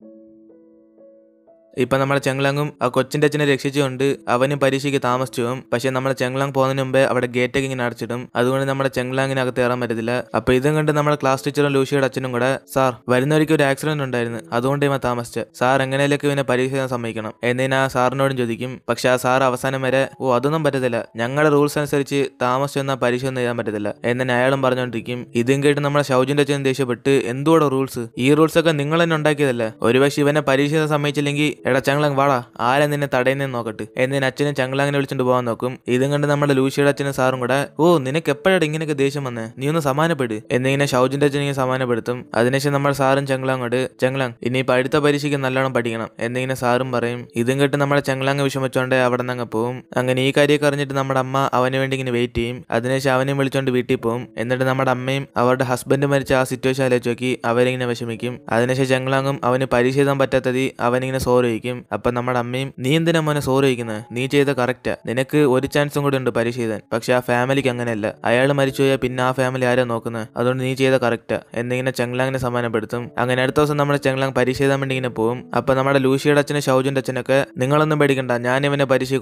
thank you ഇപ്പം നമ്മളെ ചെങ്ലങ്ങും ആ കൊച്ചിൻ്റെ അച്ഛനെ രക്ഷിച്ചുകൊണ്ട് അവനും പരീക്ഷയ്ക്ക് താമസിച്ചു പോകും പക്ഷേ നമ്മളെ ചെങ്ലാങ് പോകുന്നതിന് മുമ്പേ അവിടെ ഗേറ്റൊക്കെ ഇങ്ങനെ അടച്ചിടും അതുകൊണ്ട് നമ്മുടെ ചെങ്ലാങ്ങിനകത്ത് കയറാൻ പറ്റത്തില്ല അപ്പോൾ ഇതും കണ്ട് നമ്മുടെ ക്ലാസ് ടീച്ചറും ലൂഷിയുടെ അച്ഛനും കൂടെ സാർ വരുന്നവർക്ക് ഒരു ആക്സിഡന്റ് ഉണ്ടായിരുന്നു അതുകൊണ്ട് ഇവ താമസിച്ച് സാർ എങ്ങനെയൊക്കെ ഇവനെ പരീക്ഷ സമ്മതിക്കണം എന്നതിന് ആ സാറിനോടും ചോദിക്കും പക്ഷെ ആ സാർ അവസാനം വരെ ഓ അതൊന്നും പറ്റത്തില്ല ഞങ്ങളുടെ റൂൾസ് അനുസരിച്ച് താമസിച്ചെന്നാൽ പരീക്ഷ ഒന്നും ചെയ്യാൻ പറ്റത്തില്ല എന്നെ അയാളും പറഞ്ഞുകൊണ്ടിരിക്കും ഇതും കേട്ട് നമ്മുടെ ഷൗജിന്റെ അച്ഛനും ദേഷ്യപ്പെട്ട് എന്തുകൂടെ റൂൾസ് ഈ റൂൾസൊക്കെ നിങ്ങൾ തന്നെ ഉണ്ടാക്കിയതല്ലേ ഒരുപക്ഷെ ഇവനെ പരീക്ഷ സമ്മതിച്ചില്ലെങ്കിൽ എടാ ചങ്ങളങ് വാടാ ആരെ നിന്നെ തടയുന്നതെന്ന് നോക്കട്ട് എന്നിന് അച്ഛനും ചങ്ങളാങ്ങനെ വിളിച്ചോണ്ട് പോകാൻ നോക്കും ഇതും കണ്ട് നമ്മുടെ ലൂഷിയുടെ അച്ഛനും സാറും കൂടെ ഓ നിനക്ക് എപ്പോഴാണ് ഇങ്ങനെയൊക്കെ ദേഷ്യം വന്നേ നീ ഒന്ന് സമാനപ്പെട് എന്നിങ്ങനെ ഷൗജിന്റെ അച്ഛനെ സമാനപ്പെടുത്തും അതിനുശേഷം നമ്മുടെ സാറും കൊണ്ട് ചങ്ങളാങ് ഇപ്പൊ അടുത്ത പരീക്ഷയ്ക്ക് നല്ലോണം പഠിക്കണം എന്നിങ്ങനെ സാറും പറയും ഇതും കേട്ട് നമ്മുടെ ചങ്ങളാങ് വിഷമിച്ചോണ്ട് അവിടെ നിന്ന് അങ്ങ് പോവും അങ്ങനെ ഈ കാര്യമൊക്കെ അറിഞ്ഞിട്ട് നമ്മുടെ അമ്മ അവന് വേണ്ടി ഇങ്ങനെ വെയിറ്റ് ചെയ്യും അതിനുശേഷം അവനെയും വിളിച്ചോണ്ട് വീട്ടിൽ പോകും എന്നിട്ട് നമ്മുടെ അമ്മയും അവരുടെ ഹസ്ബൻഡ് മരിച്ച ആ സിറ്റുവേഷൻ ആലോചിച്ച് നോക്കി അവരിങ്ങനെ വിഷമിക്കും അതിനുശേഷം ചങ്ങളാങ്ങും അവന് പരീക്ഷ എഴുതാൻ പറ്റാത്തത് അവനിങ്ങനെ സോറി ചോദിക്കും അപ്പൊ നമ്മുടെ അമ്മയും നീ എന്തിനാ മോനെ സോറി ചോദിക്കുന്നത് നീ ചെയ്ത കറക്റ്റാ നിനക്ക് ഒരു ചാൻസും കൂടി ഉണ്ട് പരിശീലൻ പക്ഷെ ആ ഫാമിലിക്ക് അങ്ങനെയല്ല അയാൾ മരിച്ചു പോയാൽ പിന്നെ ആ ഫാമിലി ആരാ നോക്കുന്നത് അതുകൊണ്ട് നീ ചെയ്ത കറക്റ്റാ എന്നിങ്ങനെ ചെങ്ലാങ്ങിനെ സമാനപ്പെടുത്തും അങ്ങനെ അടുത്ത ദിവസം നമ്മുടെ ചെങ്ലാങ് പരീക്ഷ വേണ്ടി ഇങ്ങനെ പോകും അപ്പൊ നമ്മുടെ ലൂഷിയുടെ അച്ഛനും ഷൗജിന്റെ അച്ഛനൊക്കെ നിങ്ങളൊന്നും പേടിക്കണ്ട ഞാൻ ഇവനെ പരീക്ഷ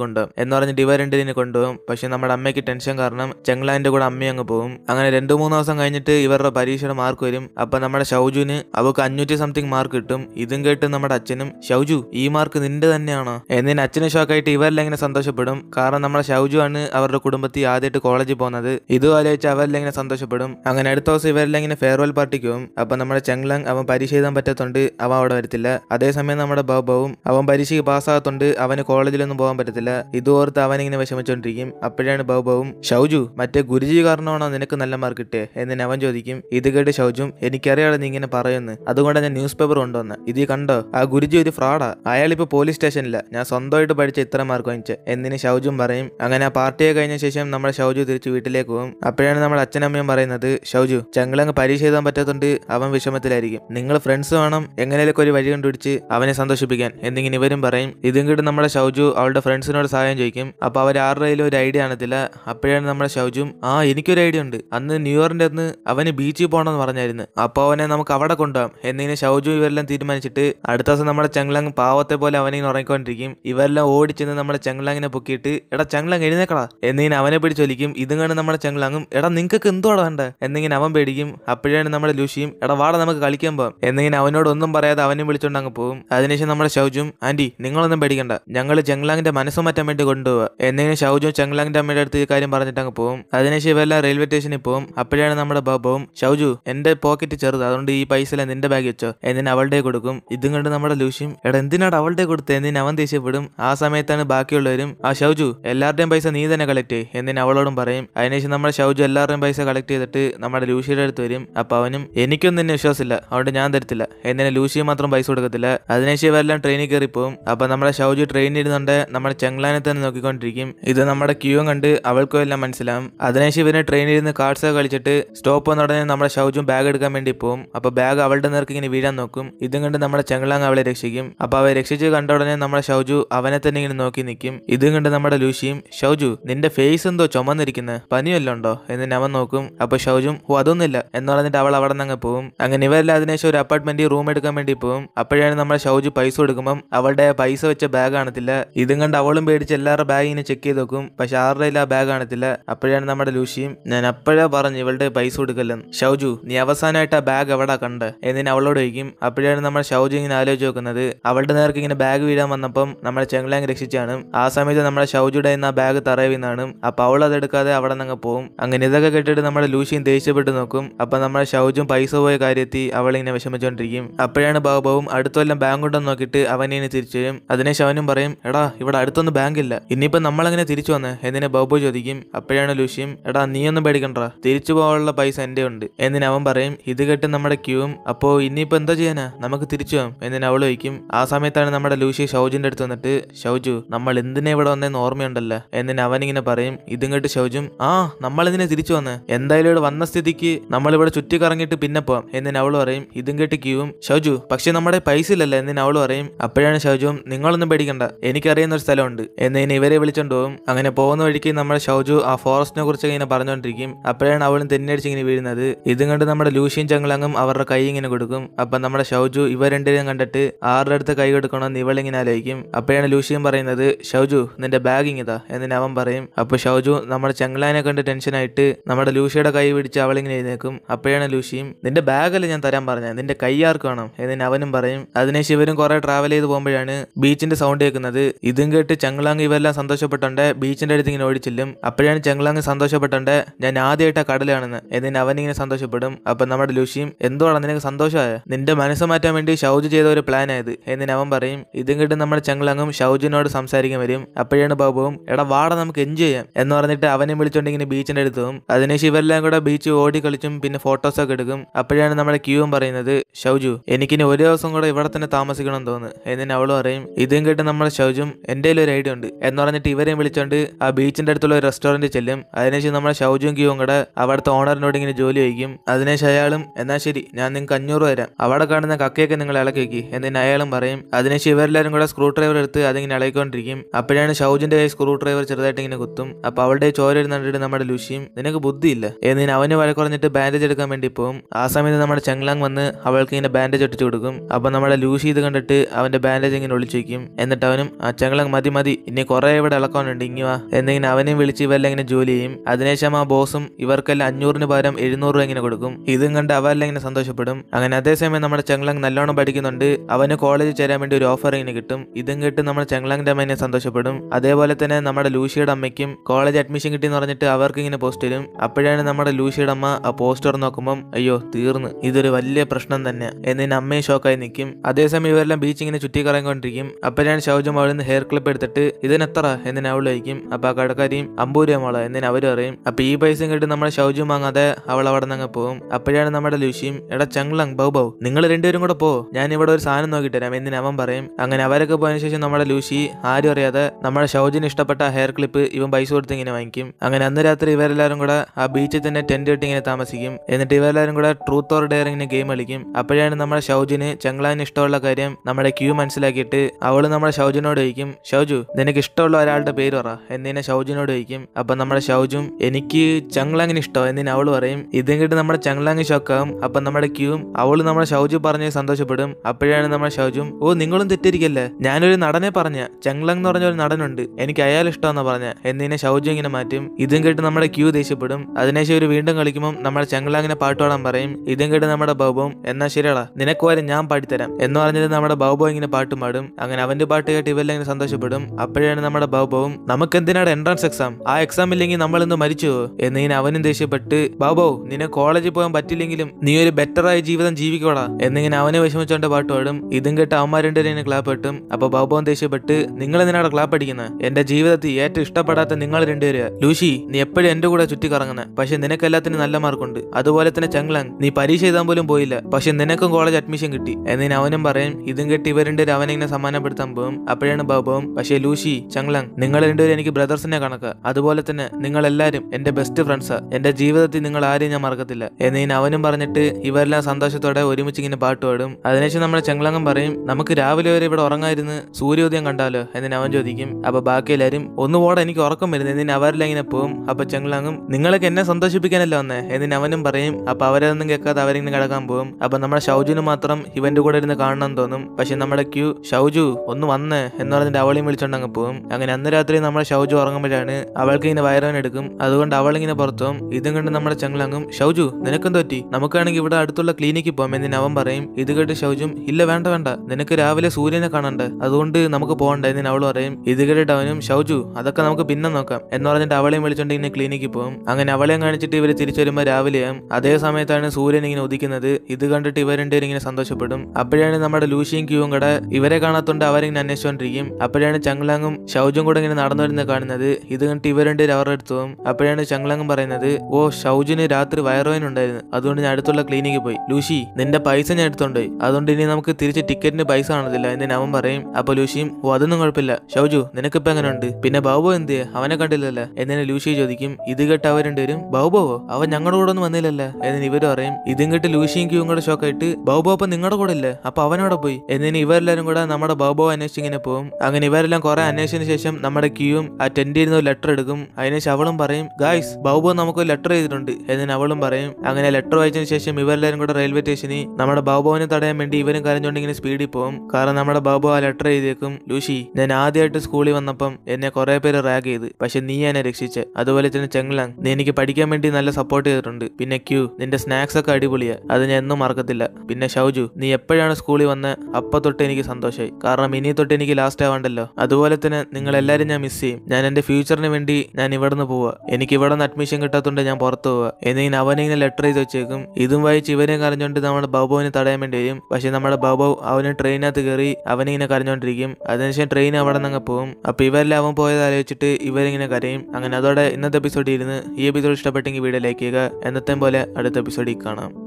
എന്ന് പറഞ്ഞ് ഡിവ കൊണ്ടുപോകും പക്ഷെ നമ്മുടെ അമ്മയ്ക്ക് ടെൻഷൻ കാരണം ചെങ്ലാന്റെ കൂടെ അമ്മയും അങ്ങ് പോകും അങ്ങനെ രണ്ടു മൂന്ന് ദിവസം കഴിഞ്ഞിട്ട് ഇവരുടെ പരീക്ഷയുടെ മാർക്ക് വരും അപ്പൊ നമ്മുടെ ഷൗജുവിന് അവക്ക് അഞ്ഞൂറ്റി സംതിങ് മാർക്ക് കിട്ടും ഇതും കേട്ട് നമ്മുടെ അച്ഛനും ഷൗജു ഈ മാർക്ക് നിന്റെ തന്നെയാണോ എന്നതിന് അച്ഛന് ഷോക്കായിട്ട് ഇവരെല്ലാം ഇങ്ങനെ സന്തോഷപ്പെടും കാരണം നമ്മളെ ഷൗജു ആണ് അവരുടെ കുടുംബത്തിൽ ആദ്യമായിട്ട് കോളേജിൽ പോകുന്നത് ഇതും ആലോചിച്ച് അവരെല്ലാം ഇങ്ങനെ സന്തോഷപ്പെടും അങ്ങനെ അടുത്ത ദിവസം ഇവരെല്ലാം ഇങ്ങനെ ഫെയർവെൽ പാർട്ടിക്ക് പോകും അപ്പൊ നമ്മുടെ ചെങ്ലങ് അവൻ പരീക്ഷ എഴുതാൻ പറ്റത്തുണ്ട് അവൻ അവിടെ വരത്തില്ല അതേസമയം നമ്മുടെ ബാബാവും അവൻ പരീക്ഷയ്ക്ക് പാസ്സാകത്തുണ്ട് അവന് കോളേജിലൊന്നും പോകാൻ പറ്റത്തില്ല ഇതോർത്ത് അവൻ ഇങ്ങനെ വിഷമിച്ചോണ്ടിരിക്കും അപ്പോഴാണ് ബാബാവും ഷൗജു മറ്റേ ഗുരുജി കാരണമാണോ നിനക്ക് നല്ല മാർക്ക് കിട്ടിയേ എന്നിന് അവൻ ചോദിക്കും ഇത് കേട്ട് ഷൗജും എനിക്കറിയാതെ നീ ഇങ്ങനെ പറയുന്നു അതുകൊണ്ട് ഞാൻ ന്യൂസ് പേപ്പർ കൊണ്ടുവന്ന് ഇത് കണ്ടോ ആ ഗുരുജി ഒരു ഫ്രോഡാ അയാളിപ്പോൾ പോലീസ് സ്റ്റേഷനില്ല ഞാൻ സ്വന്തമായിട്ട് പഠിച്ച ഇത്ര മാർക്ക് വാങ്ങിച്ചു എന്തിന് ഷൗജും പറയും അങ്ങനെ ആ പാർട്ടിയെ കഴിഞ്ഞ ശേഷം നമ്മുടെ ഷൗജു തിരിച്ച് വീട്ടിലേക്ക് പോകും അപ്പോഴാണ് നമ്മുടെ അച്ഛനമ്മയും പറയുന്നത് ഷൗജു ചങ്ങളങ്ങ് പരീക്ഷ എഴുതാൻ പറ്റാത്തതുകൊണ്ട് അവൻ വിഷമത്തിലായിരിക്കും നിങ്ങൾ ഫ്രണ്ട്സ് വേണം എങ്ങനെയൊക്കെ ഒരു വഴി കണ്ടുപിടിച്ച് അവനെ സന്തോഷിപ്പിക്കാൻ എന്തെങ്കിലും ഇവരും പറയും ഇതും കിട്ടും നമ്മുടെ ഷൗജു അവളുടെ ഫ്രണ്ട്സിനോട് സഹായം ചോദിക്കും അപ്പോൾ അവർ ആരുടെയിലും ഒരു ഐഡിയ ആണത്തില്ല അപ്പോഴാണ് നമ്മുടെ ഷൗജും ആ എനിക്കൊരു ഐഡിയ ഉണ്ട് അന്ന് ന്യൂയോറിൻ്റെ അന്ന് അവന് ബീച്ചിൽ പോകണമെന്ന് പറഞ്ഞായിരുന്നു അപ്പോൾ അവനെ നമുക്ക് അവിടെ കൊണ്ടുപോകാം എന്നിങ്ങനെ ഷൗജു ഇവരെല്ലാം തീരുമാനിച്ചിട്ട് അടുത്ത ദിവസം നമ്മുടെ ചങ്ങളങ് പാവ പാവത്തെ പോലെ അവനിങ്ങനെ ഉറങ്ങിക്കൊണ്ടിരിക്കും ഇവരെല്ലാം ഓടിച്ചെന്ന് നമ്മളെ ചങ്ങലാങ്ങിനെ പൊക്കിയിട്ട് എടാ ചങ്ങലങ് എഴുന്നേക്കടാ എന്നിങ്ങനെ അവനെ പിടിച്ചൊലിക്കും ഇതും കണ്ട് നമ്മളെ ചങ്ങലാങ്ങും എടാ നിങ്ങൾക്ക് എന്തോടാ വേണ്ട എന്നിങ്ങനെ അവൻ പേടിക്കും അപ്പോഴാണ് നമ്മുടെ ലൂഷിയും എടാ വാട നമുക്ക് കളിക്കാൻ പോകാം എന്നിങ്ങനെ അവനോട് ഒന്നും പറയാതെ അവനും വിളിച്ചോണ്ട് അങ്ങ് പോകും അതിനുശേഷം നമ്മുടെ ഷൗജും ആന്റി നിങ്ങളൊന്നും പേടിക്കണ്ട ഞങ്ങൾ ചെങ്ലാങ്ങിന്റെ മനസ്സ് മാറ്റാൻ വേണ്ടി കൊണ്ടുപോവാ എന്നിങ്ങനെ ഷൗജും ചെങ്ലാങ്ങിന്റെ അമ്മയുടെ അടുത്ത് ഈ കാര്യം പറഞ്ഞിട്ട് അങ്ങ് പോകും അതിനുശേഷം ഇവരെല്ലാം റെയിൽവേ സ്റ്റേഷനിൽ പോകും അപ്പോഴാണ് നമ്മുടെ ബാബവും ഷൗജു എന്റെ പോക്കറ്റ് ചെറുത് അതുകൊണ്ട് ഈ പൈസ നിന്റെ ബാഗ് വെച്ചോ എന്നിന് അവളുടെ കൊടുക്കും ഇതും കണ്ട് നമ്മുടെ ലൂഷിയും എടാ എന്തിനാണ് എന്തിനാണ് അവളുടെ കൊടുത്ത് എന്തിന് അവൻ ദേഷ്യപ്പെടും ആ സമയത്താണ് ബാക്കിയുള്ളവരും ആ ഷൗജു എല്ലാവരുടെയും പൈസ നീ തന്നെ കളക്ട് ചെയ്യും എന്തിന് അവളോടും പറയും അതിനുശേഷം നമ്മുടെ ഷൗജു എല്ലാവരുടെയും പൈസ കളക്ട് ചെയ്തിട്ട് നമ്മുടെ ലൂഷിയുടെ അടുത്ത് വരും അപ്പൊ അവനും എനിക്കൊന്നും എന്നെ വിശ്വാസമില്ല അതുകൊണ്ട് ഞാൻ തരത്തില്ല എന്തിന് ലൂഷി മാത്രം പൈസ കൊടുക്കത്തില്ല അതിനുശേഷം ഇവരെല്ലാം ട്രെയിനിൽ കയറി പോകും അപ്പൊ നമ്മുടെ ഷൗജു ട്രെയിനിൽ ഇരുന്നുകൊണ്ട് നമ്മുടെ ചെങ്ലാനെ തന്നെ നോക്കിക്കൊണ്ടിരിക്കും ഇത് നമ്മുടെ ക്യൂവും കണ്ട് അവൾക്കും എല്ലാം മനസ്സിലാവും അതിനുശേഷം ഇവനെ ട്രെയിനിൽ ഇരുന്ന് കാർഡ്സ് കളിച്ചിട്ട് സ്റ്റോപ്പ് വന്ന ഉടനെ നമ്മുടെ ഷൗജും ബാഗ് എടുക്കാൻ വേണ്ടി പോകും അപ്പൊ ബാഗ് അവളുടെ നേർക്ക് ഇങ്ങനെ വീഴാൻ നോക്കും ഇതും കണ്ട് നമ്മുടെ ചെങ്ലാങ് അവളെ രക്ഷിക്കും അപ്പൊ അവർ രക്ഷിച്ച് കണ്ട ഉടനെ നമ്മുടെ ഷൗജു അവനെ തന്നെ ഇങ്ങനെ നോക്കി നിൽക്കും ഇതും കണ്ട് നമ്മുടെ ലൂഷിയും ഷൗജു നിന്റെ ഫേസ് എന്തോ ചുമന്നിരിക്കുന്നത് ഉണ്ടോ എന്ന് അവൻ നോക്കും അപ്പൊ ഷൗജും ഓ അതൊന്നുമില്ല എന്ന് പറഞ്ഞിട്ട് അവൾ അവിടെ നിന്ന് പോവും അങ്ങനെ ഇവരെല്ലാം അതിനുശേഷം ഒരു അപ്പാർട്ട്മെന്റ് റൂം എടുക്കാൻ വേണ്ടി പോവും അപ്പോഴാണ് നമ്മുടെ ഷൗജു പൈസ കൊടുക്കുമ്പം അവളുടെ പൈസ വെച്ച ബാഗ് കാണത്തില്ല ഇതും കണ്ട് അവളും പേടിച്ച് എല്ലാവരുടെ ബാഗ് ഇങ്ങനെ ചെക്ക് ചെയ്ത് നോക്കും പക്ഷെ ആരുടെ ആ ബാഗ് കാണത്തില്ല അപ്പോഴാണ് നമ്മുടെ ലൂഷിയും ഞാൻ അപ്പോഴാ പറഞ്ഞു ഇവളുടെ പൈസ കൊടുക്കല്ലെന്ന് ഷൗജു നീ അവസാനമായിട്ട് ആ ബാഗ് എവിടെ കണ്ട് എന്നിന് അവളോട് ചോദിക്കും അപ്പോഴാണ് നമ്മൾ ഷൗജു ഇങ്ങനെ ആലോചിച്ച് നോക്കുന്നത് അവളുടെ ഷൂട്ടുകാർക്ക് ഇങ്ങനെ ബാഗ് വീഴാൻ വന്നപ്പം നമ്മുടെ ചെങ്ലാങ് രക്ഷിച്ചാണ് ആ സമയത്ത് നമ്മുടെ ഷൗജുടെ ആ ബാഗ് തറയിൽ നിന്നാണ് അപ്പോൾ അവൾ അതെടുക്കാതെ അവിടെ നിന്ന് പോകും അങ്ങനെ ഇതൊക്കെ കേട്ടിട്ട് നമ്മുടെ ലൂഷിയും ദേഷ്യപ്പെട്ട് നോക്കും അപ്പൊ നമ്മുടെ ഷൗജും പൈസ പോയ കാര്യത്തിൽ അവളിങ്ങനെ വിഷമിച്ചോണ്ടിരിക്കും അപ്പോഴാണ് ബാബുവും അടുത്തെല്ലാം ബാങ്ക് ഉണ്ടെന്ന് നോക്കിയിട്ട് അവനെ തിരിച്ചു വരും അതിനെ ശവനും പറയും എടാ ഇവിടെ അടുത്തൊന്നും ബാങ്ക് ഇല്ല നമ്മൾ നമ്മളങ്ങനെ തിരിച്ചു വന്നേ എന്നിനെ ബാബു ചോദിക്കും അപ്പോഴാണ് ലൂഷിയും എടാ നീയൊന്നും പേടിക്കണ്ട തിരിച്ചു പോകാനുള്ള പൈസ എന്റെ ഉണ്ട് എന്നിന് അവൻ പറയും ഇത് കേട്ട് നമ്മുടെ ക്യൂവും അപ്പോൾ ഇനിയിപ്പോ എന്താ ചെയ്യാനാ നമുക്ക് തിരിച്ചു പോകാം എന്നിന് അവൾ വയ്ക്കും ആ സമയത്ത് സമയത്താണ് നമ്മുടെ ലൂഷി ഷൗജിന്റെ അടുത്ത് വന്നിട്ട് ഷൗജു നമ്മൾ എന്തിനാ ഇവിടെ വന്നതെന്ന് ഓർമ്മയുണ്ടല്ലോ എന്നിന് അവനിങ്ങനെ പറയും ഇതിങ്ങോട്ട് ഷൗജും ആ നമ്മൾ ഇതിനെ തിരിച്ചു വന്ന് എന്തായാലും ഇവിടെ വന്ന സ്ഥിതിക്ക് നമ്മളിവിടെ കറങ്ങിയിട്ട് പിന്നെ പോവാം എന്നിന് അവൾ പറയും ഇതും കേട്ട് ക്യൂവും ഷൗജു പക്ഷെ നമ്മുടെ പൈസ ഇല്ലല്ലോ എന്നിന് അവൾ പറയും അപ്പോഴാണ് ഷൗജുവും നിങ്ങളൊന്നും പേടിക്കണ്ട എനിക്കറിയുന്ന ഒരു സ്ഥലമുണ്ട് എന്നിന് ഇവരെ വിളിച്ചോണ്ട് പോകും അങ്ങനെ പോകുന്ന വഴിക്ക് നമ്മുടെ ഷൗജു ആ ഫോറസ്റ്റിനെ കുറിച്ച് ഇങ്ങനെ പറഞ്ഞുകൊണ്ടിരിക്കും അപ്പോഴാണ് അവളും തെന്നടിച്ച് ഇങ്ങനെ വീഴുന്നത് ഇതും കണ്ട് നമ്മുടെ ലൂഷിയും ചങ്ങളങ്ങും അവരുടെ കൈ ഇങ്ങനെ കൊടുക്കും അപ്പൊ നമ്മുടെ ഷൗജു ഇവ രണ്ടിനെയും കണ്ടിട്ട് ആരുടെ അടുത്ത് കൈ എടുക്കണമെന്ന് ഇവളിങ്ങനെ ആലോചിക്കും അപ്പോഴാണ് ലൂഷിയും പറയുന്നത് ഷൗജു നിന്റെ ബാഗ് ഇങ്ങിതാ എന്ന് അവൻ പറയും അപ്പോൾ ഷൗജു നമ്മുടെ ചെങ്ങലാനെ കണ്ട് ടെൻഷനായിട്ട് നമ്മുടെ ലൂഷിയുടെ കൈ പിടിച്ച് അവളിങ്ങനെ എഴുന്നേക്കും അപ്പോഴാണ് ലൂഷിയും നിന്റെ ബാഗല്ല ഞാൻ തരാൻ പറഞ്ഞ നിന്റെ കയ്യാർക്ക് വേണം എന്ന് അവനും പറയും അതിനെ ശിവരും കുറെ ട്രാവൽ ചെയ്ത് പോകുമ്പോഴാണ് ബീച്ചിന്റെ സൗണ്ട് കേൾക്കുന്നത് ഇതും കേട്ട് ചെങ്ങളാങ് ഇവരെല്ലാം സന്തോഷപ്പെട്ടുണ്ട് ബീച്ചിന്റെ അടുത്ത് ഇങ്ങനെ ഓടിച്ചില്ലും അപ്പോഴാണ് ചെങ്ങളാങ് സന്തോഷപ്പെട്ടോണ്ട് ഞാൻ ആദ്യമായിട്ട് കടലാണെന്ന് എന്നിന് ഇങ്ങനെ സന്തോഷപ്പെടും അപ്പൊ നമ്മുടെ ലൂഷിയും എന്തോ നിനക്ക് സന്തോഷമായ നിന്റെ മനസ്സ് മാറ്റാൻ വേണ്ടി ഷൗജ് ചെയ്ത ഒരു പ്ലാൻ ആയത് എന്നിന് അവൻ പാവം പറയും ഇതും കിട്ടി നമ്മുടെ ചങ്ങളങ്ങും ഷൗജിനോട് സംസാരിക്കാൻ വരും അപ്പോഴാണ് ബാബുവും എടാ വാട നമുക്ക് എൻജോയ് ചെയ്യാം എന്ന് പറഞ്ഞിട്ട് അവനെ വിളിച്ചോണ്ട് ബീച്ചിന്റെ അടുത്ത് പോകും അതിനുശേഷം ഇവരെല്ലാം കൂടെ ബീച്ച് ഓടി കളിച്ചും പിന്നെ ഫോട്ടോസ് ഒക്കെ എടുക്കും അപ്പോഴാണ് നമ്മുടെ ക്യൂവും പറയുന്നത് ഷൗജു എനിക്കിനി ഒരു ദിവസം കൂടെ ഇവിടെ തന്നെ താമസിക്കണം തോന്നുന്നു എന്നിന് അവള് പറയും ഇതും കേട്ട് നമ്മുടെ ഷൗജും എൻ്റെ ഒരു ഐഡിയ ഉണ്ട് എന്ന് പറഞ്ഞിട്ട് ഇവരെയും വിളിച്ചോണ്ട് ആ ബീച്ചിന്റെ അടുത്തുള്ള ഒരു റെസ്റ്റോറന്റ് ചെല്ലും അതിനുശേഷം നമ്മുടെ ഷൗജും ക്യൂവും കൂടെ അവിടുത്തെ ഓണറിനോട് ഇങ്ങനെ ജോലി വയ്ക്കും അതിനുശേഷം അയാളും എന്നാ ശരി ഞാൻ നിങ്ങൾക്ക് അഞ്ഞൂറ് തരാം അവിടെ കാണുന്ന കക്കയൊക്കെ നിങ്ങൾ ഇളക്കി വയ്ക്കി എന്നിന് അയാളും പറയും അതിനുശേഷം ഇവരെല്ലാവരും കൂടെ സ്ക്രൂ ഡ്രൈവർ എടുത്ത് അതിങ്ങനെ ഇളയിക്കൊണ്ടിരിക്കും അപ്പോഴാണ് ഷൗജിന്റെ കൈ സ്ക്രൂ ഡ്രൈവർ ചെറുതായിട്ട് ഇങ്ങനെ കുത്തും അപ്പോൾ അവളുടെ ചോര ഇരുന്നിട്ട് നമ്മുടെ ലുഷിയും നിനക്ക് ബുദ്ധിയില്ല എന്നിന് അവന് വഴ കുറഞ്ഞിട്ട് ബാൻഡേജ് എടുക്കാൻ വേണ്ടി പോകും ആ സമയത്ത് നമ്മുടെ ചെങ്ലാങ് വന്ന് അവൾക്ക് ഇങ്ങനെ ബാൻഡേജ് ഒട്ടിച്ചു കൊടുക്കും അപ്പോൾ നമ്മുടെ ലൂഷി ഇത് കണ്ടിട്ട് അവന്റെ ബാൻഡേജ് ഇങ്ങനെ ഒളിച്ചേക്കും എന്നിട്ട് അവനും ആ ചെങ്ലാങ് മതി മതി ഇനി കുറെ ഇവിടെ ഇളക്കാനുണ്ട് ഇങ്ങുവാ എന്നിങ്ങനെ അവനെയും വിളിച്ച് ഇവരെല്ലാം ഇങ്ങനെ ജോലി ചെയ്യും അതിനുശേഷം ആ ബോസും ഇവർക്കെല്ലാം അഞ്ഞൂറിന് പകരം എഴുന്നൂറ് രൂപ ഇങ്ങനെ കൊടുക്കും ഇതും കണ്ട് അവരെല്ലാം ഇങ്ങനെ സന്തോഷപ്പെടും അങ്ങനെ അതേസമയം നമ്മുടെ ചെങ്ലാങ് നല്ലോണം പഠിക്കുന്നുണ്ട് അവന് കോളേജിൽ ചേരാൻ വേണ്ടി ഒരു ഓഫർ ഇങ്ങനെ കിട്ടും ഇതും കിട്ടും നമ്മുടെ ചെങ്ലാങ് അമ്മേനെ സന്തോഷപ്പെടും അതേപോലെ തന്നെ നമ്മുടെ ലൂഷിയുടെ അമ്മയ്ക്കും കോളേജ് അഡ്മിഷൻ കിട്ടിയെന്ന് പറഞ്ഞിട്ട് അവർക്ക് ഇങ്ങനെ പോസ്റ്റ് തരും അപ്പോഴാണ് നമ്മുടെ ലൂഷിയുടെ അമ്മ ആ പോസ്റ്റർ നോക്കുമ്പോൾ അയ്യോ തീർന്നു ഇതൊരു വലിയ പ്രശ്നം തന്നെ എന്നതിന് അമ്മയും ഷോക്കായി നിൽക്കും അതേസമയം ഇവരെല്ലാം ബീച്ച് ഇങ്ങനെ ചുറ്റി കറങ്ങിക്കൊണ്ടിരിക്കും അപ്പോഴാണ് ഷൗജം അവളിൽ നിന്ന് ഹെയർ ക്ലിപ്പ് എടുത്തിട്ട് ഇതിനെത്ര എന്നതിന് അവൾ ചോദിക്കും അപ്പൊ ആ കടക്കാരിയും അമ്പൂരിയ മോള് എന്നതിന് അവർ അറിയും അപ്പോൾ ഈ പൈസയും കേട്ട് നമ്മുടെ ഷൗജം വാങ്ങാതെ അവൾ അവിടെ നിന്ന് പോകും അപ്പോഴാണ് നമ്മുടെ ലൂഷിയും എടാ ചങ്ലങ് ബൗ ബൗ നിങ്ങൾ രണ്ടുപേരും കൂടെ പോ ഞാൻ ഇവിടെ ഒരു സാധനം നോക്കി തരാം എന്തിന് അവൻ പറയും അങ്ങനെ അവരൊക്കെ പോയതിന് ശേഷം നമ്മുടെ ലൂസി ആരും അറിയാതെ നമ്മുടെ ഷൗജിന് ഇഷ്ടപ്പെട്ട ഹെയർ ക്ലിപ്പ് ഇവൻ പൈസ കൊടുത്ത് ഇങ്ങനെ വാങ്ങിക്കും അങ്ങനെ അന്ന് രാത്രി ഇവരെല്ലാവരും കൂടെ ആ ബീച്ചിൽ തന്നെ ടെന്റ് കെട്ടി ഇങ്ങനെ താമസിക്കും എന്നിട്ട് ഇവരെല്ലാവരും കൂടെ ട്രൂത്ത് ഓർ ഡെയർ ഇങ്ങനെ ഗെയിം കളിക്കും അപ്പോഴാണ് നമ്മുടെ ഷൗജിന് ചെങ്ലാന് ഇഷ്ടമുള്ള കാര്യം നമ്മുടെ ക്യൂ മനസ്സിലാക്കിയിട്ട് അവൾ നമ്മുടെ ഷൗജിനോട് ചോദിക്കും ഷൗജു നിനക്ക് ഇഷ്ടമുള്ള ഒരാളുടെ പേര് പറ എന്നിനെ ഷൗജിനോട് ചോദിക്കും അപ്പൊ നമ്മുടെ ഷൗജും എനിക്ക് ചങ്ലാങ്ങിന് ഇഷ്ടം എന്നിന് അവൾ പറയും ഇതും കേട്ട് നമ്മുടെ ചങ്ലാങ് ഷോക്കാവും അപ്പൊ നമ്മുടെ ക്യൂവും അവൾ നമ്മുടെ ഷൗജു പറഞ്ഞ് സന്തോഷപ്പെടും അപ്പോഴാണ് നമ്മുടെ ഷൗജും ഓ നിങ്ങളും തെറ്റിരിക്കല്ലേ ഞാനൊരു നടനെ പറഞ്ഞ ചെങ്ലങ് എന്ന് പറഞ്ഞ ഒരു നടനുണ്ട് എനിക്ക് അയാൾ ഇഷ്ടമെന്ന് പറഞ്ഞ എന്നിനെ ശൗചം ഇങ്ങനെ മാറ്റും ഇതും കേട്ട് നമ്മുടെ ക്യൂ ദേഷ്യപ്പെടും അതിനുശേഷം ഇവർ വീണ്ടും കളിക്കുമ്പോൾ നമ്മുടെ ചെങ്ലാങ്ങിനെ പാട്ട് പാടാൻ പറയും ഇതും കേട്ട് നമ്മുടെ ബൗബും എന്നാ ശരിയാളാ നിനക്ക് വരെ ഞാൻ പാടിത്തരാം എന്ന് പറഞ്ഞിട്ട് നമ്മുടെ ബൗബോ ഇങ്ങനെ പാട്ട് പാടും അങ്ങനെ അവന്റെ പാട്ട് കേട്ട് ഇവരെല്ലാം ഇങ്ങനെ സന്തോഷപ്പെടും അപ്പോഴാണ് നമ്മുടെ ബൗബവും നമുക്ക് എന്തിനാണ് എൻട്രൻസ് എക്സാം ആ എക്സാം ഇല്ലെങ്കിൽ നമ്മൾ ഇന്ന് മരിച്ചു എന്നിങ്ങനെ അവനും ദേഷ്യപ്പെട്ട് ബൗബോ നിന്നെ കോളേജിൽ പോകാൻ പറ്റില്ലെങ്കിലും നീ ഒരു ബെറ്ററായ ജീവിതം ജീവിക്കോടാ എന്നിങ്ങനെ അവനെ വിഷമിച്ചോണ്ട് പാട്ട് പാടും ഇതും കേട്ട് അവന്മാരും രണ്ടുപേരും ക്ലാപ്പ് കിട്ടും അപ്പൊ ബൗബോൻ ദേഷ്യപ്പെട്ട് നിങ്ങൾ എന്തിനാണ് ക്ലാപ്പ് അടിക്കുന്നത് എന്റെ ജീവിതത്തിൽ ഏറ്റവും ഇഷ്ടപ്പെടാത്ത നിങ്ങൾ രണ്ടുപേര് ലൂഷി നീ എപ്പോഴും എന്റെ കൂടെ ചുറ്റി കറങ്ങുന്നത് പക്ഷെ നിനക്ക് എല്ലാത്തിനും നല്ല മാർക്കുണ്ട് അതുപോലെ തന്നെ ചങ്ലങ് നീ പരീക്ഷ എഴുതാൻ പോലും പോയില്ല പക്ഷെ നിനക്കും കോളേജ് അഡ്മിഷൻ കിട്ടി എന്നിന് അവനും പറയും ഇതും കെട്ടി ഇവർ രണ്ടുപേരും അവനെ ഇങ്ങനെ സമ്മാനപ്പെടുത്താൻ പോകും അപ്പോഴാണ് ബൗബവും പക്ഷെ ലൂഷി ചങ്ലങ് നിങ്ങൾ രണ്ടുപേരും എനിക്ക് ബ്രദേഴ്സിനെ കണക്ക് അതുപോലെ തന്നെ നിങ്ങൾ എല്ലാരും എന്റെ ബെസ്റ്റ് ഫ്രണ്ട്സ് എന്റെ ജീവിതത്തിൽ നിങ്ങൾ ആരെയും ഞാൻ മറക്കത്തില്ല എന്നിന് അവനും പറഞ്ഞിട്ട് ഇവരെല്ലാം സന്തോഷത്തോടെ ഒരുമിച്ച് ഇങ്ങനെ പാട്ട് പാടും അതിനുശേഷം നമ്മുടെ ചെങ്കളങ്ങം പറയും നമുക്ക് രാവിലെ വരെ ഇവിടെ ഉറങ്ങായിരുന്നു സൂര്യോദയം കണ്ടാലോ എന്ന് അവൻ ചോദിക്കും അപ്പൊ ബാക്കി എല്ലാരും ഒന്ന് പോടെ എനിക്ക് ഉറക്കം വരുന്നു എന്നിന് അവരെല്ലാം ഇങ്ങനെ പോകും അപ്പൊ ചെങ്ങളാങ്ങും നിങ്ങളൊക്കെ എന്നെ സന്തോഷിപ്പിക്കാനല്ല വന്നേ എന്നിന് അവനും പറയും അപ്പൊ അവരൊന്നും കേൾക്കാതെ അവരിങ്ങനെ കിടക്കാൻ പോകും അപ്പൊ നമ്മുടെ ഷൗജുന് മാത്രം ഇവന്റെ കൂടെ ഇരുന്ന് കാണണം തോന്നും പക്ഷെ നമ്മുടെ ക്യൂ ഷൗജു ഒന്ന് വന്ന് എന്ന് പറഞ്ഞിട്ട് അവളെയും വിളിച്ചോണ്ട് അങ്ങ് പോകും അങ്ങനെ അന്ന് രാത്രി നമ്മുടെ ഷൗജു ഉറങ്ങുമ്പോഴാണ് അവൾക്ക് ഇങ്ങനെ വയറവൻ എടുക്കും അതുകൊണ്ട് അവളിങ്ങനെ പുറത്തും ഇതും കണ്ട് നമ്മുടെ ചെങ്ങളാങ്ങും ഷൗജു നിനക്കും തോറ്റി നമുക്കാണെങ്കിൽ ഇവിടെ അടുത്തുള്ള ക്ലിനിക്കിൽ പോകാം എന്നിന് അവൻ പറയും ഇത് കേട്ട് ഷൗജും ഇല്ല വേണ്ട വേണ്ട നിനക്ക് രാവിലെ രാവിലെ സൂര്യനെ കാണണ്ട് അതുകൊണ്ട് നമുക്ക് എന്നിന് അവൾ പറയും ഇത് കേട്ടിട്ട് അവനും ഷൗജു അതൊക്കെ നമുക്ക് പിന്നെ നോക്കാം എന്ന് പറഞ്ഞിട്ട് അവളെയും വിളിച്ചോണ്ട് ഇങ്ങനെ ക്ലിനിക്കിൽ പോകും അങ്ങനെ അവളെയും കാണിച്ചിട്ട് ഇവർ തിരിച്ചു വരുമ്പോൾ രാവിലെയാവും അതേ സമയത്താണ് സൂര്യൻ ഇങ്ങനെ ഉദിക്കുന്നത് ഇത് കണ്ടിട്ട് ഇവർ രണ്ടുപേരും ഇങ്ങനെ സന്തോഷപ്പെടും അപ്പോഴാണ് നമ്മുടെ ലൂഷിയും ക്യൂവും കൂടെ ഇവരെ കാണാത്തോണ്ട് അവരിങ്ങനെ അന്വേഷിച്ചോണ്ടിരിക്കും അപ്പോഴാണ് ചങ്ലാങ്ങും ഷൗജും കൂടെ ഇങ്ങനെ നടന്നു വരുന്നത് കാണുന്നത് ഇത് കണ്ടിട്ട് ഇവർ രണ്ടുപേരും അവരുടെ അടുത്ത് പോകും അപ്പോഴാണ് ചങ്ലാങ്ങും പറയുന്നത് ഓ ഷൗജിന് രാത്രി വയറോയിൻ ഉണ്ടായിരുന്നു അതുകൊണ്ട് ഞാൻ അടുത്തുള്ള ക്ലിനിക്കിൽ പോയി ലൂഷി നിന്റെ പൈസ ഞാൻ എടുത്തോണ്ട് അതുകൊണ്ട് ഇനി നമുക്ക് തിരിച്ച് ടിക്കറ്റിന് പൈസ കാണത്തില്ല എന്ന് നവൻ പറയും അപ്പൊ ലൂഷിയും ഓ അതൊന്നും കുഴപ്പമില്ല ഷൗജു നിനക്കിപ്പോ ഉണ്ട് പിന്നെ ബാബോ എന്ത് അവനെ കണ്ടില്ലല്ല എന്നെ ലൂഷി ചോദിക്കും ഇത് കേട്ട് രണ്ടുപേരും ബൗബോവോ അവൻ ഞങ്ങളുടെ കൂടെ ഒന്നും വന്നില്ലല്ല എന്നിന് ഇവർ പറയും ഇതും കേട്ട് ലൂഷിയും ക്യൂ കൂടെ ഷോക്കായിട്ട് ബൗബോ അപ്പൊ നിങ്ങളുടെ കൂടെ ഇല്ലേ അപ്പൊ അവനോടെ പോയി എന്നിന് ഇവരെല്ലാരും കൂടെ നമ്മുടെ ബൗബോ അന്വേഷിച്ചിങ്ങനെ പോകും അങ്ങനെ ഇവരെല്ലാം കുറെ അന്വേഷിച്ചതിന് ശേഷം നമ്മുടെ ക്യൂവും ആ ചെയ്യുന്ന ഇരുന്ന് ലെറ്റർ എടുക്കും അതിനുശേഷം അവളും പറയും ഗായ്സ് ബൗബോ നമുക്ക് ലെറ്റർ ചെയ്തിട്ടുണ്ട് എന്നിന് അവളും പറയും അങ്ങനെ ലെറ്റർ വായിച്ചതിന് ശേഷം ഇവരെല്ലാരും കൂടെ റെയിൽവേ സ്റ്റേഷനിൽ നമ്മുടെ ബൗബോവിനെ തടയാൻ വേണ്ടി ഇവരും കരഞ്ഞുകൊണ്ട് ഇങ്ങനെ സ്പീഡിൽ പോകും കാരണം നമ്മുടെ ബാബു ആ ലെറ്റർ എഴുതിയേക്കും ലൂഷി ഞാൻ ആദ്യമായിട്ട് സ്കൂളിൽ വന്നപ്പം എന്നെ കുറെ പേര് റാഗ് ചെയ്ത് പക്ഷെ നീ എന്നെ രക്ഷിച്ച് അതുപോലെ തന്നെ ചെങ്ലാങ് നീ എനിക്ക് പഠിക്കാൻ വേണ്ടി നല്ല സപ്പോർട്ട് ചെയ്തിട്ടുണ്ട് പിന്നെ ക്യൂ നിന്റെ സ്നാക്സ് ഒക്കെ അടിപൊളിയാ അത് ഞാൻ എന്നും മറക്കത്തില്ല പിന്നെ ഷൗജു നീ എപ്പോഴാണ് സ്കൂളിൽ വന്ന് അപ്പ തൊട്ട് എനിക്ക് സന്തോഷമായി കാരണം ഇനി തൊട്ട് എനിക്ക് ലാസ്റ്റ് ആവാണ്ടല്ലോ അതുപോലെ തന്നെ നിങ്ങൾ എല്ലാവരും ഞാൻ മിസ് ചെയ്യും ഞാൻ എന്റെ ഫ്യൂച്ചറിന് വേണ്ടി ഞാൻ ഇവിടുന്ന് പോവുക എനിക്ക് ഇവിടെ നിന്ന് അഡ്മിഷൻ കിട്ടാത്തതുകൊണ്ട് ഞാൻ പുറത്തു പോവുക എന്നിങ്ങനെ അവനിങ്ങനെ ലെറ്റർ ചെയ്ത് വെച്ചേക്കും ഇതും വായിച്ച് ഇവരെയും കറിഞ്ഞുകൊണ്ട് നമ്മുടെ ബാബുവിനെ തടയാൻ വേണ്ടി വരും പക്ഷെ നമ്മുടെ ബാബു അവനെ ട്രെയിനകത്ത് അതിനകത്ത് കയറി അവനിങ്ങനെ കരഞ്ഞോണ്ടിരിക്കും അതിനുശേഷം ട്രെയിൻ അവിടെ നിന്നങ്ങ് പോകും അപ്പോൾ ഇവരെല്ലാം അവൻ പോയത് ആലോചിച്ചിട്ട് ഇവരിങ്ങനെ കരയും അങ്ങനെ അതോടെ ഇന്നത്തെ എപ്പിസോഡ് ഇരുന്ന് ഈ എപ്പിസോഡ് ഇഷ്ടപ്പെട്ടെങ്കിൽ വീഡിയോ ലൈക്ക് ചെയ്യുക എന്നത്തെ പോലെ അടുത്ത എപ്പിസോഡിൽ കാണാം